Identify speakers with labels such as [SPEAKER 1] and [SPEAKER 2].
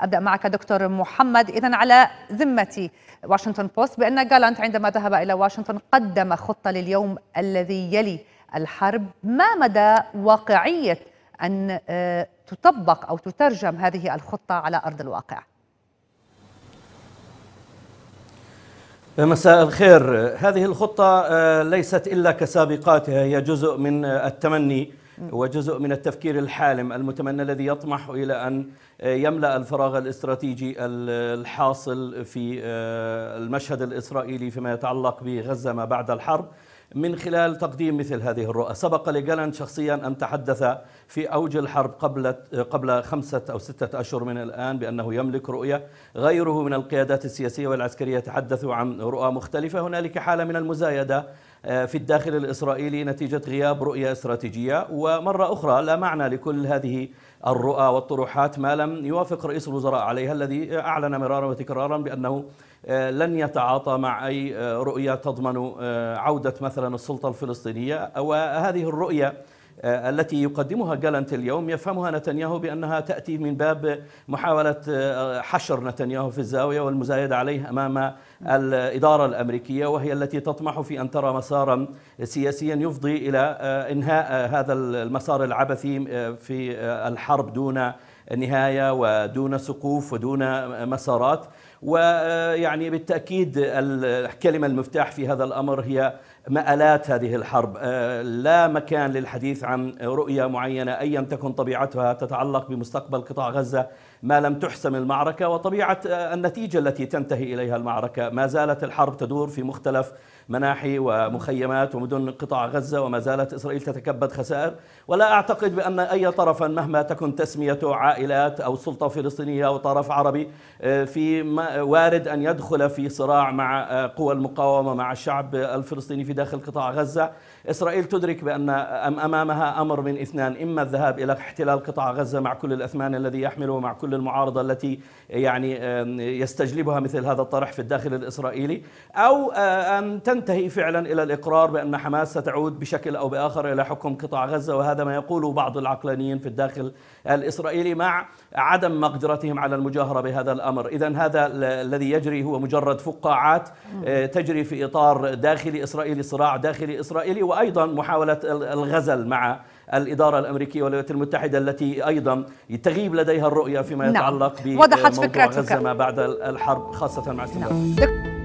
[SPEAKER 1] أبدأ معك دكتور محمد إذا على ذمة واشنطن بوست بأن جالانت عندما ذهب إلى واشنطن قدم خطة لليوم الذي يلي الحرب ما مدى واقعية أن آه، تطبق أو تترجم هذه الخطة على أرض الواقع؟ مساء الخير هذه الخطة آه، ليست إلا كسابقاتها هي جزء من آه، التمني وجزء من التفكير الحالم المتمنى الذي يطمح إلى أن يملأ الفراغ الاستراتيجي الحاصل في آه، المشهد الإسرائيلي فيما يتعلق بغزة ما بعد الحرب من خلال تقديم مثل هذه الرؤى سبق لجالان شخصيا أن تحدث في أوج الحرب قبل, آه، قبل خمسة أو ستة أشهر من الآن بأنه يملك رؤية غيره من القيادات السياسية والعسكرية تحدثوا عن رؤى مختلفة هنالك حالة من المزايدة آه، في الداخل الإسرائيلي نتيجة غياب رؤية استراتيجية ومرة أخرى لا معنى لكل هذه الرؤى والطروحات ما لم يوافق رئيس الوزراء عليها الذي أعلن مرارا وتكرارا بأنه آه، لن يتعاطى مع أي آه، رؤية تضمن عودة مثلا السلطة الفلسطينية وهذه الرؤية آه، التي يقدمها جالنت اليوم يفهمها نتنياهو بأنها تأتي من باب محاولة آه، حشر نتنياهو في الزاوية والمزايدة عليه أمام الإدارة الأمريكية وهي التي تطمح في أن ترى مسارا سياسيا يفضي إلى آه، إنهاء هذا المسار العبثي في الحرب دون نهاية ودون سقوف ودون مسارات ويعني بالتأكيد الكلمة المفتاح في هذا الأمر هي مآلات هذه الحرب آه، لا مكان للحديث عن رؤية معينة أيا تكن طبيعتها تتعلق بمستقبل قطاع غزة ما لم تحسم المعركة وطبيعة آه، النتيجة التي تنتهي إليها المعركة ما زالت الحرب تدور في مختلف مناحي ومخيمات ومدن قطاع غزة وما زالت إسرائيل تتكبد خسائر ولا أعتقد بأن أي طرفا مهما تكن تسميته عائد عائلات أو سلطة فلسطينية أو طرف عربي آه، في وارد أن يدخل في صراع مع آه، قوى المقاومة مع الشعب الفلسطيني في داخل قطاع غزة إسرائيل تدرك بأن أمامها أمر من اثنان إما الذهاب إلى احتلال قطاع غزة مع كل الأثمان الذي يحمله مع كل المعارضة التي آه، يعني يستجلبها مثل هذا الطرح في الداخل الإسرائيلي أو أن تنتهي فعلا إلى الإقرار بأن حماس ستعود بشكل أو بآخر إلى حكم قطاع غزة وهذا ما يقوله بعض العقلانيين في الداخل الإسرائيلي ما مع عدم مقدرتهم على المجاهرة بهذا الأمر إذا هذا الذي يجري هو مجرد فقاعات آه، تجري في إطار داخلي إسرائيلي صراع داخلي إسرائيلي وأيضا محاولة الغزل مع الإدارة الأمريكية والولايات المتحدة التي أيضا تغيب لديها الرؤية فيما نعم. يتعلق نعم. بموضوع وضحت فكرتك. غزة ما بعد الحرب خاصة مع السودان نعم.